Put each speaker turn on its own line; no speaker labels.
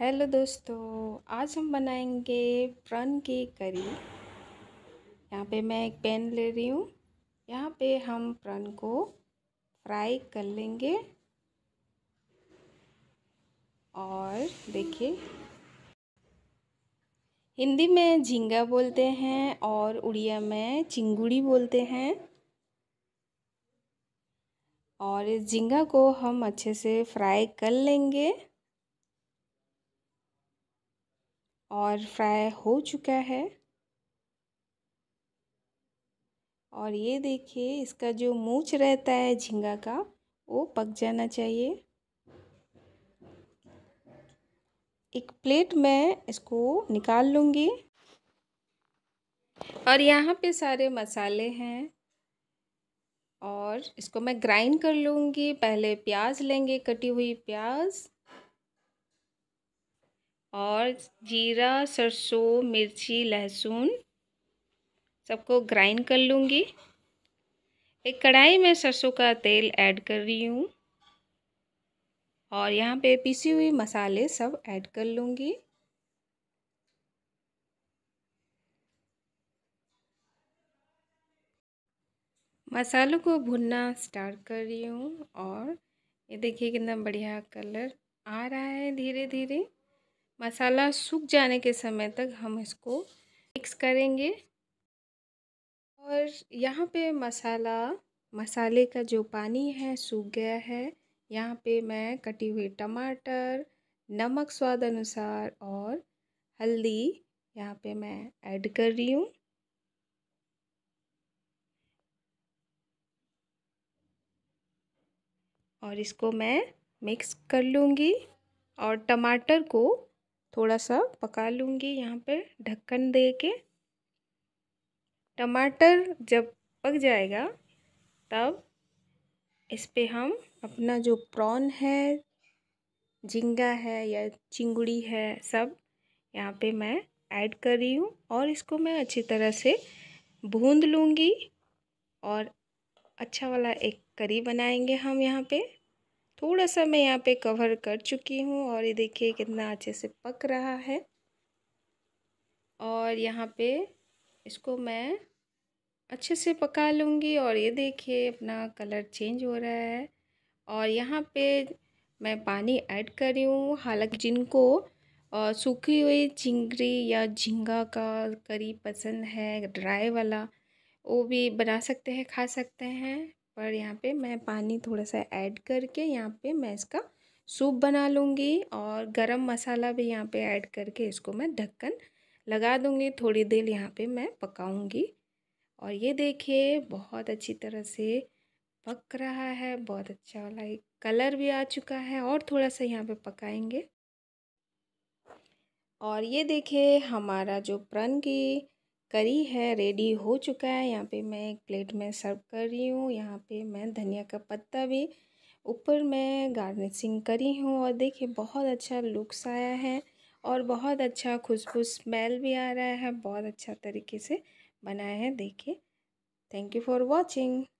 hello दोस्तों आज हम बनाएंगे प्रन की करी यहाँ पे मैं एक पैन ले रही हूँ यहाँ पे हम प्रन को फ्राई कर लेंगे और देखिए हिंदी में झींगा बोलते हैं और उड़िया में चिंगुड़ी बोलते हैं और इस झींगा को हम अच्छे से फ्राई कर लेंगे और फ्राई हो चुका है और ये देखिए इसका जो मूछ रहता है झींगा का वो पक जाना चाहिए एक प्लेट में इसको निकाल लूँगी और यहाँ पे सारे मसाले हैं और इसको मैं ग्राइंड कर लूँगी पहले प्याज लेंगे कटी हुई प्याज और जीरा सरसों मिर्ची लहसुन सबको ग्राइंड कर लूँगी एक कढ़ाई में सरसों का तेल ऐड कर रही हूँ और यहाँ पे पीसी हुई मसाले सब ऐड कर लूँगी मसालों को भुनना स्टार्ट कर रही हूँ और ये देखिए कितना बढ़िया कलर आ रहा है धीरे धीरे मसाला सूख जाने के समय तक हम इसको मिक्स करेंगे और यहाँ पे मसाला मसाले का जो पानी है सूख गया है यहाँ पे मैं कटी हुई टमाटर नमक स्वाद अनुसार और हल्दी यहाँ पे मैं ऐड कर रही हूँ और इसको मैं मिक्स कर लूँगी और टमाटर को थोड़ा सा पका लूँगी यहाँ पे ढक्कन दे के टमाटर जब पक जाएगा तब इस पे हम अपना जो प्रॉन है झींगा है या चिंगड़ी है सब यहाँ पे मैं ऐड कर रही हूँ और इसको मैं अच्छी तरह से भून लूँगी और अच्छा वाला एक करी बनाएंगे हम यहाँ पे थोड़ा सा मैं यहाँ पे कवर कर चुकी हूँ और ये देखिए कितना अच्छे से पक रहा है और यहाँ पे इसको मैं अच्छे से पका लूँगी और ये देखिए अपना कलर चेंज हो रहा है और यहाँ पे मैं पानी ऐड कर रही हूँ हालांकि जिनको सूखी हुई चिंगरी या झींगा का करी पसंद है ड्राई वाला वो भी बना सकते हैं खा सकते हैं पर यहाँ पे मैं पानी थोड़ा सा ऐड करके यहाँ पे मैं इसका सूप बना लूँगी और गरम मसाला भी यहाँ पे ऐड करके इसको मैं ढक्कन लगा दूँगी थोड़ी देर यहाँ पे मैं पकाऊँगी और ये देखिए बहुत अच्छी तरह से पक रहा है बहुत अच्छा वाला कलर भी आ चुका है और थोड़ा सा यहाँ पे पकाएंगे और ये देखिए हमारा जो प्रन की करी है रेडी हो चुका है यहाँ पे मैं एक प्लेट में सर्व कर रही हूँ यहाँ पे मैं धनिया का पत्ता भी ऊपर मैं गार्निशिंग करी हूँ और देखिए बहुत अच्छा लुक्स आया है और बहुत अच्छा खुशबू स्मेल भी आ रहा है बहुत अच्छा तरीके से बनाया है देखिए थैंक यू फॉर वॉचिंग